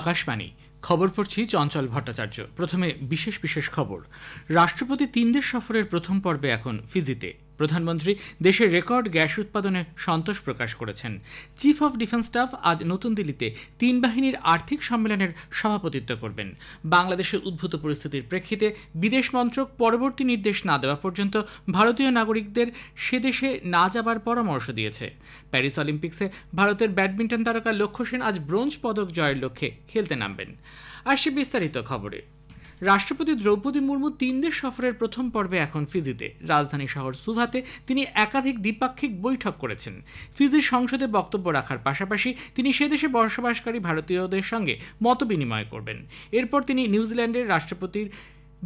আকাশবাণী খবর পড়ছি চঞ্চল ভট্টাচার্য প্রথমে বিশেষ বিশেষ খবর রাষ্ট্রপতি তিন দেশ সফরের প্রথম পর্বে এখন ফিজিতে প্রধানমন্ত্রী দেশের রেকর্ড গ্যাস উৎপাদনে সন্তোষ প্রকাশ করেছেন চিফ অব ডিফেন্স স্টাফ আজ নতুন দিল্লিতে তিন বাহিনীর আর্থিক সম্মেলনের সভাপতিত্ব করবেন বাংলাদেশের উদ্ভূত পরিস্থিতির প্রেক্ষিতে বিদেশ মন্ত্রক পরবর্তী নির্দেশ না দেওয়া পর্যন্ত ভারতীয় নাগরিকদের সে দেশে না যাবার পরামর্শ দিয়েছে প্যারিস অলিম্পিক্সে ভারতের ব্যাডমিন্টন তারকা লক্ষ্য সেন আজ ব্রোঞ্জ পদক জয়ের লক্ষ্যে খেলতে নামবেন আর সে বিস্তারিত খবরে রাষ্ট্রপতি দ্রৌপদী মুর্মু তিন দেশ সফরের প্রথম পর্বে এখন ফিজিতে রাজধানী শহর সুভাতে তিনি একাধিক দ্বিপাক্ষিক বৈঠক করেছেন ফিজির সংসদে বক্তব্য রাখার পাশাপাশি তিনি সে দেশে বসবাসকারী ভারতীয়দের সঙ্গে মত বিনিময় করবেন এরপর তিনি নিউজিল্যান্ডের রাষ্ট্রপতির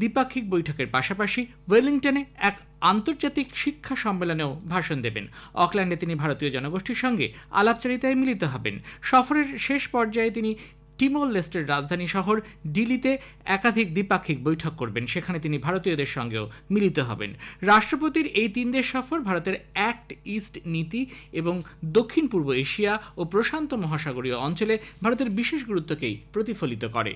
দ্বিপাক্ষিক বৈঠকের পাশাপাশি ওয়েলিংটনে এক আন্তর্জাতিক শিক্ষা সম্মেলনেও ভাষণ দেবেন অকল্যান্ডে তিনি ভারতীয় জনগোষ্ঠীর সঙ্গে আলাপচারিতায় মিলিত হবেন সফরের শেষ পর্যায়ে তিনি টিমোর লেস্টের রাজধানী শহর দিল্লিতে একাধিক দ্বিপাক্ষিক বৈঠক করবেন সেখানে তিনি ভারতীয়দের সঙ্গেও মিলিত হবেন রাষ্ট্রপতির এই তিন দেশ সফর ভারতের অ্যাক্ট ইস্ট নীতি এবং দক্ষিণ পূর্ব এশিয়া ও প্রশান্ত মহাসাগরীয় অঞ্চলে ভারতের বিশেষ গুরুত্বকেই প্রতিফলিত করে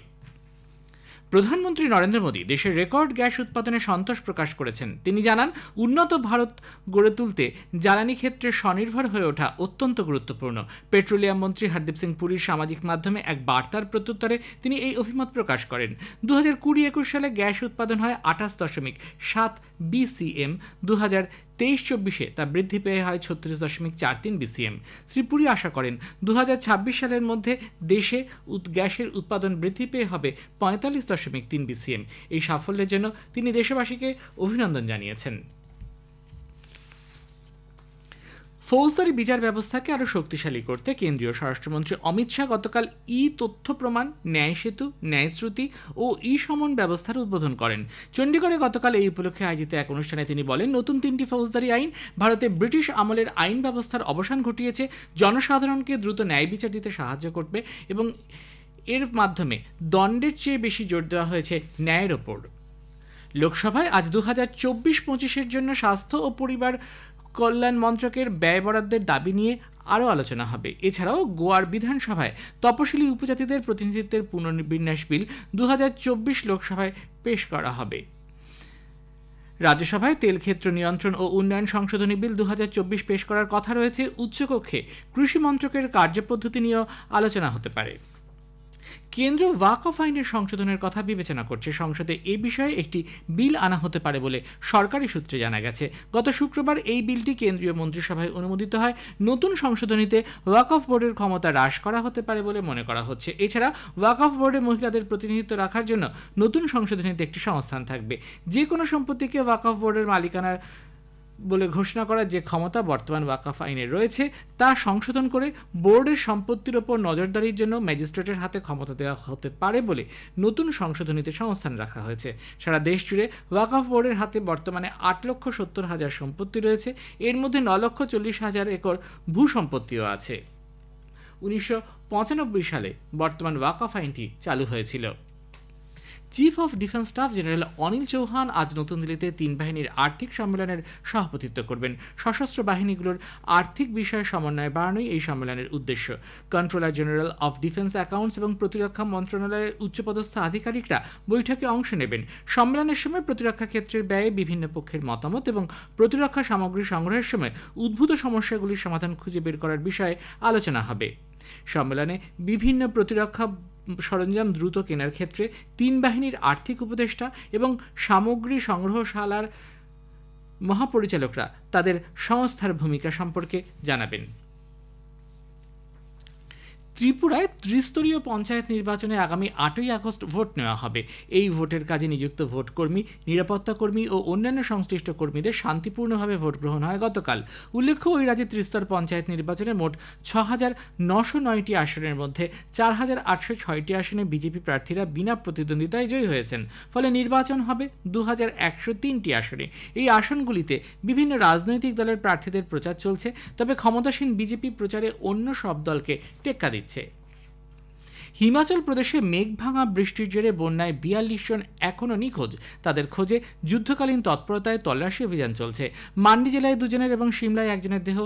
প্রধানমন্ত্রী নরেন্দ্র মোদী দেশের রেকর্ড গ্যাস উৎপাদনে সন্তোষ প্রকাশ করেছেন তিনি জানান উন্নত ভারত গড়ে তুলতে জ্বালানি ক্ষেত্রে স্বনির্ভর হয়ে ওঠা অত্যন্ত গুরুত্বপূর্ণ পেট্রোলিয়াম মন্ত্রী হরদীপ সিং পুরীর সামাজিক মাধ্যমে এক বার্তার প্রত্যুত্তরে তিনি এই অভিমত প্রকাশ করেন দু হাজার কুড়ি একুশ সালে গ্যাস উৎপাদন হয় আঠাশ দশমিক সাত বিসিএম দু হাজার তেইশ চব্বিশে তা বৃদ্ধি পেয়ে হয় ছত্রিশ দশমিক চার তিন বিসিএম পুরী আশা করেন দু সালের মধ্যে দেশে গ্যাসের উৎপাদন বৃদ্ধি পেয়ে হবে পঁয়তাল্লিশ দশমিক তিন বিসিএম এই সাফল্যের জন্য তিনি দেশবাসীকে অভিনন্দন জানিয়েছেন ফৌজদারি বিচার ব্যবস্থাকে আরও শক্তিশালী করতে কেন্দ্রীয় স্বরাষ্ট্রমন্ত্রী অমিত শাহ গতকাল ই তথ্য প্রমাণ ন্যায় সেতু ন্যায়শ্রুতি ও ই সমন ব্যবস্থার উদ্বোধন করেন চণ্ডীগড়ে গতকাল এই উপলক্ষে আয়োজিত এক অনুষ্ঠানে তিনি বলেন নতুন তিনটি ফৌজদারি আইন ভারতে ব্রিটিশ আমলের আইন ব্যবস্থার অবসান ঘটিয়েছে জনসাধারণকে দ্রুত ন্যায় বিচার দিতে সাহায্য করবে এবং এর মাধ্যমে দণ্ডের চেয়ে বেশি জোর দেওয়া হয়েছে ন্যায়ের ওপর লোকসভায় আজ দু হাজার চব্বিশ পঁচিশের জন্য স্বাস্থ্য ও পরিবার কল্যাণ মন্ত্রকের ব্যয় বরাদ্দের দাবি নিয়ে আরও আলোচনা হবে এছাড়াও গোয়ার বিধানসভায় তপশিলি উপজাতিদের প্রতিনিধিত্বের পুনর্বিন্যাস বিল দু লোকসভায় পেশ করা হবে রাজ্যসভায় তেলক্ষেত্র নিয়ন্ত্রণ ও উন্নয়ন সংশোধনী বিল দু পেশ করার কথা রয়েছে উচ্চকক্ষে কৃষি মন্ত্রকের কার্যপদ্ধতি নিয়েও আলোচনা হতে পারে কেন্দ্র ওয়াকফ আইনের সংশোধনের কথা বিবেচনা করছে সংসদে এ বিষয়ে একটি বিল আনা হতে পারে বলে সরকারি সূত্রে জানা গেছে গত শুক্রবার এই বিলটি কেন্দ্রীয় মন্ত্রিসভায় অনুমোদিত হয় নতুন সংশোধনীতে ওয়াকফ বোর্ডের ক্ষমতা হ্রাস করা হতে পারে বলে মনে করা হচ্ছে এছাড়া ওয়াকফ বোর্ডে মহিলাদের প্রতিনিধিত্ব রাখার জন্য নতুন সংশোধনীতে একটি সংস্থান থাকবে যে কোনো সম্পত্তিকে ওয়াকফ বোর্ডের মালিকানার বলে ঘোষণা করার যে ক্ষমতা বর্তমান ওয়াকাফ আইনে রয়েছে তা সংশোধন করে বোর্ডের সম্পত্তির ওপর নজরদারির জন্য ম্যাজিস্ট্রেটের হাতে ক্ষমতা দেওয়া হতে পারে বলে নতুন সংশোধনীতে সংস্থান রাখা হয়েছে সারা দেশ জুড়ে ওয়াকাফ বোর্ডের হাতে বর্তমানে আট লক্ষ সত্তর হাজার সম্পত্তি রয়েছে এর মধ্যে ন লক্ষ চল্লিশ হাজার একর ভূ সম্পত্তিও আছে উনিশশো সালে বর্তমান ওয়াকাফ আইনটি চালু হয়েছিল chief of defence staff general Anil Chauhan আজ নতুন দিল্লিতে তিন বাহিনীর আর্থিক সম্মেলনের সভাপতিত্ব করবেন সশস্ত্র বাহিনীগুলোর আর্থিক বিষয়ে সমন্বয় বাড়ানোই এই সম্মেলনের উদ্দেশ্য controller general of defence accounts এবং প্রতিরক্ষা মন্ত্রণালয়ের উচ্চপদস্থ আধিকারিকরা বৈঠকে অংশ নেবেন সম্মেলনের সময় প্রতিরক্ষা ক্ষেত্রের ব্যয়ে বিভিন্ন পক্ষের মতামত এবং প্রতিরক্ষা সামগ্রী সংগ্রহের সময় উদ্ভূত সমস্যাগুলির সমাধান খুঁজে বের করার বিষয়ে আলোচনা হবে সম্মেলনে বিভিন্ন প্রতিরক্ষা সরঞ্জাম দ্রুত কেনার ক্ষেত্রে তিন বাহিনীর আর্থিক উপদেষ্টা এবং সামগ্রী সংগ্রহশালার মহাপরিচালকরা তাদের সংস্থার ভূমিকা সম্পর্কে জানাবেন ত্রিপুরায় ত্রিস্তরীয় পঞ্চায়েত নির্বাচনে আগামী আটই আগস্ট ভোট নেওয়া হবে এই ভোটের কাজে নিযুক্ত ভোটকর্মী নিরাপত্তা কর্মী ও অন্যান্য সংশ্লিষ্ট কর্মীদের শান্তিপূর্ণভাবে ভোট গ্রহণ হয় গতকাল উল্লেখ্য ওই রাজ্যে ত্রিস্তর পঞ্চায়েত নির্বাচনে মোট ছ হাজার নশো নয়টি আসনের মধ্যে চার হাজার আটশো ছয়টি আসনে বিজেপি প্রার্থীরা বিনা প্রতিদ্বন্দ্বিতায় জয়ী হয়েছেন ফলে নির্বাচন হবে দু হাজার একশো তিনটি আসনে এই আসনগুলিতে বিভিন্ন রাজনৈতিক দলের প্রার্থীদের প্রচার চলছে তবে ক্ষমতাসীন বিজেপি প্রচারে অন্য সব দলকে টেক্কা দিচ্ছে হয়েছে হিমাচল প্রদেশে মেঘ ভাঙা বৃষ্টির জেরে বন্যায় বিয়াল্লিশ জন এখনও নিখোঁজ তাদের খোঁজে যুদ্ধকালীন তৎপরতায় তল্লাশি অভিযান চলছে মান্ডি জেলায় দুজনের এবং সিমলায় একজনের দেহ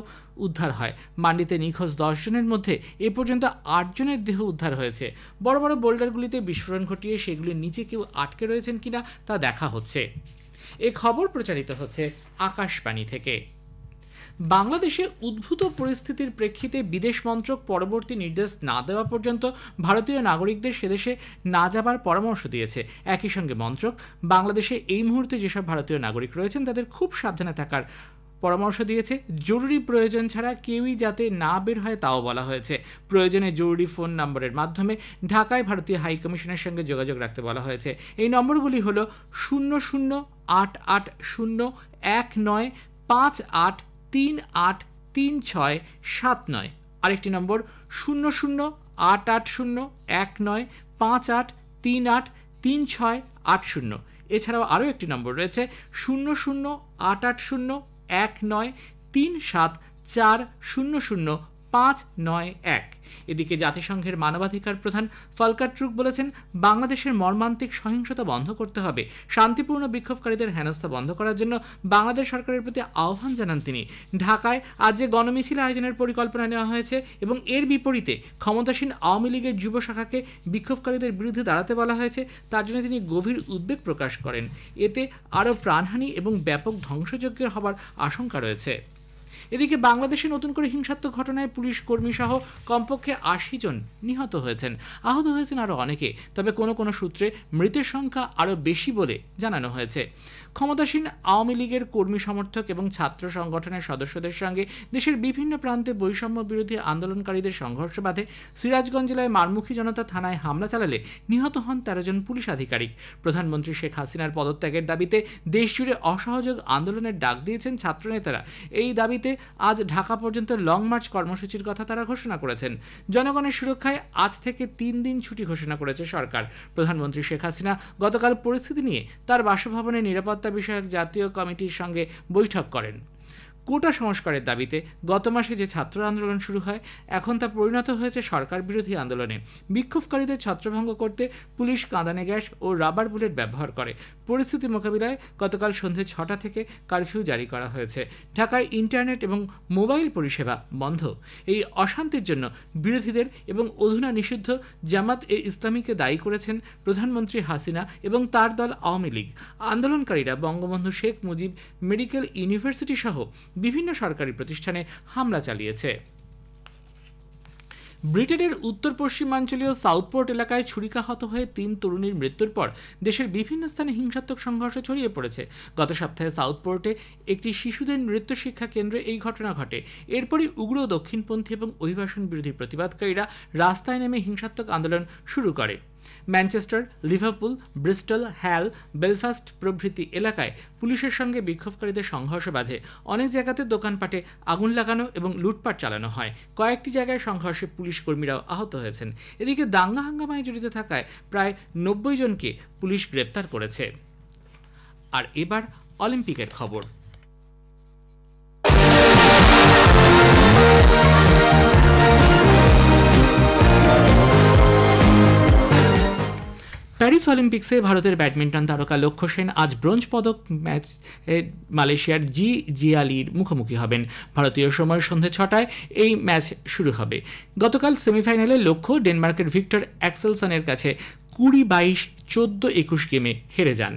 উদ্ধার হয় মান্ডিতে নিখোঁজ দশ জনের মধ্যে এ পর্যন্ত আটজনের দেহ উদ্ধার হয়েছে বড় বড় বোল্ডারগুলিতে বিস্ফোরণ ঘটিয়ে সেগুলির নিচে কেউ আটকে রয়েছেন কিনা তা দেখা হচ্ছে এ খবর প্রচারিত হচ্ছে আকাশবাণী থেকে বাংলাদেশে উদ্ভূত পরিস্থিতির প্রেক্ষিতে বিদেশ মন্ত্রক পরবর্তী নির্দেশ না দেওয়া পর্যন্ত ভারতীয় নাগরিকদের সেদেশে না যাবার পরামর্শ দিয়েছে একই সঙ্গে মন্ত্রক বাংলাদেশে এই মুহূর্তে যেসব ভারতীয় নাগরিক রয়েছেন তাদের খুব সাবধানে থাকার পরামর্শ দিয়েছে জরুরি প্রয়োজন ছাড়া কেউই যাতে না বের হয় তাও বলা হয়েছে প্রয়োজনে জরুরি ফোন নম্বরের মাধ্যমে ঢাকায় ভারতীয় হাইকমিশনের সঙ্গে যোগাযোগ রাখতে বলা হয়েছে এই নম্বরগুলি হল শূন্য শূন্য আট আট শূন্য এক নয় পাঁচ আট তিন আট তিন ছয় সাত নয় আরেকটি নম্বর শূন্য শূন্য আট আট শূন্য এক নয় পাঁচ আট তিন আট তিন ছয় আট শূন্য এছাড়াও আরও একটি নম্বর রয়েছে শূন্য শূন্য আট আট শূন্য এক নয় তিন সাত চার শূন্য শূন্য পাঁচ নয় এক এদিকে জাতিসংঘের মানবাধিকার প্রধান ফলকার ট্রুক বলেছেন বাংলাদেশের মর্মান্তিক সহিংসতা বন্ধ করতে হবে শান্তিপূর্ণ বিক্ষোভকারীদের হেনস্থা বন্ধ করার জন্য বাংলাদেশ সরকারের প্রতি আহ্বান জানান তিনি ঢাকায় আজ যে গণমিছিল আয়োজনের পরিকল্পনা নেওয়া হয়েছে এবং এর বিপরীতে ক্ষমতাসীন আওয়ামী লীগের যুব শাখাকে বিক্ষোভকারীদের বিরুদ্ধে দাঁড়াতে বলা হয়েছে তার জন্য তিনি গভীর উদ্বেগ প্রকাশ করেন এতে আরও প্রাণহানি এবং ব্যাপক ধ্বংসযজ্ঞের হবার আশঙ্কা রয়েছে এদিকে বাংলাদেশে নতুন করে হিংসাত্মক ঘটনায় পুলিশ কর্মী সহ কমপক্ষে আশি জন নিহত হয়েছেন আহত হয়েছেন আরও অনেকে তবে কোনো কোনো সূত্রে মৃতের সংখ্যা আরও বেশি বলে জানানো হয়েছে ক্ষমতাসীন আওয়ামী লীগের কর্মী সমর্থক এবং ছাত্র সংগঠনের সদস্যদের সঙ্গে দেশের বিভিন্ন প্রান্তে বৈষম্য বিরোধী আন্দোলনকারীদের সংঘর্ষ বাধে সিরাজগঞ্জ জেলায় মারমুখী জনতা থানায় হামলা চালালে নিহত হন তেরো জন পুলিশ আধিকারিক প্রধানমন্ত্রী শেখ হাসিনার পদত্যাগের দাবিতে দেশজুড়ে অসহযোগ আন্দোলনের ডাক দিয়েছেন ছাত্রনেতারা এই দাবিতে আজ ঢাকা পর্যন্ত লং মার্চ কর্মসূচির কথা তারা ঘোষণা করেছেন জনগণের সুরক্ষায় আজ থেকে তিন দিন ছুটি ঘোষণা করেছে সরকার প্রধানমন্ত্রী শেখ হাসিনা গতকাল পরিস্থিতি নিয়ে তার বাসভবনের নিরাপত্তা বিষয়ক জাতীয় কমিটির সঙ্গে বৈঠক করেন কোটা সংস্কারের দাবিতে গত মাসে যে ছাত্র আন্দোলন শুরু হয় এখন তা পরিণত হয়েছে সরকার বিরোধী আন্দোলনে বিক্ষোভকারীদের ছত্রভঙ্গ করতে পুলিশ কাঁদানে গ্যাস ও রাবার বুলেট ব্যবহার করে পরিস্থিতি মোকাবিলায় গতকাল সন্ধে ছটা থেকে কারফিউ জারি করা হয়েছে ঢাকায় ইন্টারনেট এবং মোবাইল পরিষেবা বন্ধ এই অশান্তির জন্য বিরোধীদের এবং অধুনা নিষিদ্ধ জামাত এ ইসলামীকে দায়ী করেছেন প্রধানমন্ত্রী হাসিনা এবং তার দল আওয়ামী লীগ আন্দোলনকারীরা বঙ্গবন্ধু শেখ মুজিব মেডিকেল ইউনিভার্সিটি সহ বিভিন্ন সরকারি প্রতিষ্ঠানে হামলা চালিয়েছে ব্রিটেনের উত্তর পশ্চিমাঞ্চলীয় সাউথপোর্ট এলাকায় ছুরিকাহত হয়ে তিন তরুণীর মৃত্যুর পর দেশের বিভিন্ন স্থানে হিংসাত্মক সংঘর্ষ ছড়িয়ে পড়েছে গত সপ্তাহে সাউথপোর্টে একটি শিশুদের নৃত্য শিক্ষা কেন্দ্রে এই ঘটনা ঘটে এরপরই উগ্র দক্ষিণপন্থী এবং অভিবাসন বিরোধী প্রতিবাদকারীরা রাস্তায় নেমে হিংসাত্মক আন্দোলন শুরু করে Manchester Liverpool Bristol Hull Belfast প্রভৃতি এলাকায় পুলিশের সঙ্গে বিক্ষোভকারীদের সংঘর্ষ বাঁধে অনেক জায়গাতে দোকানপাটে আগুন লাগানো এবং লুটপাট চালানো হয় কয়েকটি জায়গায় সংঘর্ষে পুলিশ কর্মীরাও আহত হয়েছেন এদিকে দাঙ্গা হাঙ্গামায় জড়িত থাকায় প্রায় নব্বই জনকে পুলিশ গ্রেপ্তার করেছে আর এবার অলিম্পিকের খবর প্যারিস অলিম্পিক্সে ভারতের ব্যাডমিন্টন তারকা লক্ষ্য সেন আজ ব্রোঞ্জ পদক ম্যাচ মালয়েশিয়ার জি জিয়ালির মুখোমুখি হবেন ভারতীয় সময় সন্ধে ছটায় এই ম্যাচ শুরু হবে গতকাল সেমিফাইনালে লক্ষ্য ডেনমার্কের ভিক্টর অ্যাক্সেলসনের কাছে কুড়ি বাইশ চোদ্দ একুশ গেমে হেরে যান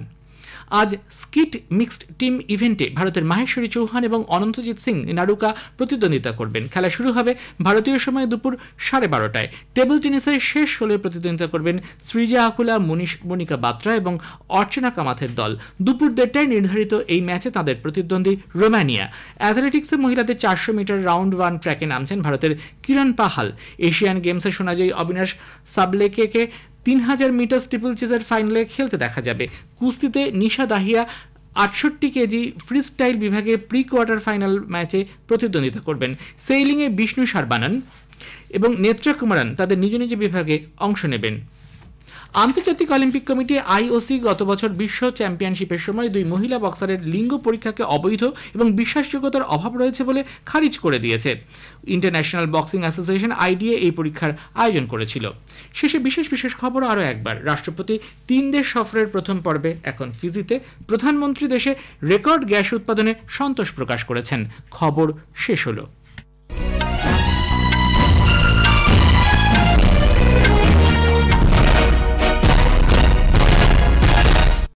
আজ স্কিট মিক্সড টিম ইভেন্টে ভারতের মাহেশ্বরী চৌহান এবং অনন্তজিৎ সিং নারুকা প্রতিদ্বন্দ্বিতা করবেন খেলা শুরু হবে ভারতীয় সময় দুপুর সাড়ে বারোটায় টেবিল টেনিসের শেষ ষোলোয় প্রতিদ্বন্দ্বিতা করবেন সৃজা আকুলা মনীষ মনিকা বাত্রা এবং অর্চনা কামাথের দল দুপুর দেড়টায় নির্ধারিত এই ম্যাচে তাদের প্রতিদ্বন্দ্বী রোমানিয়া অ্যাথলেটিক্সে মহিলাদের চারশো মিটার রাউন্ড ওয়ান ট্র্যাকে নামছেন ভারতের কিরণ পাহাল এশিয়ান গেমসে শোনা যায় অবিনাশ সাবলেকেকে তিন হাজার মিটার স্টিপল চেজার ফাইনালে খেলতে দেখা যাবে কুস্তিতে নিশা দাহিয়া আটষট্টি কেজি ফ্রি স্টাইল বিভাগে প্রি কোয়ার্টার ফাইনাল ম্যাচে প্রতিদ্বন্দ্বিতা করবেন সেইলিংয়ে বিষ্ণু সারবানান এবং নেত্রা কুমারান তাদের নিজ নিজ বিভাগে অংশ নেবেন আন্তর্জাতিক অলিম্পিক কমিটি আইওসি গত বছর বিশ্ব চ্যাম্পিয়নশিপের সময় দুই মহিলা বক্সারের লিঙ্গ পরীক্ষাকে অবৈধ এবং বিশ্বাসযোগ্যতার অভাব রয়েছে বলে খারিজ করে দিয়েছে ইন্টারন্যাশনাল বক্সিং অ্যাসোসিয়েশন আইডিএ এই পরীক্ষার আয়োজন করেছিল শেষে বিশেষ বিশেষ খবর আরও একবার রাষ্ট্রপতি তিন দেশ সফরের প্রথম পর্বে এখন ফিজিতে প্রধানমন্ত্রী দেশে রেকর্ড গ্যাস উৎপাদনে সন্তোষ প্রকাশ করেছেন খবর শেষ হলো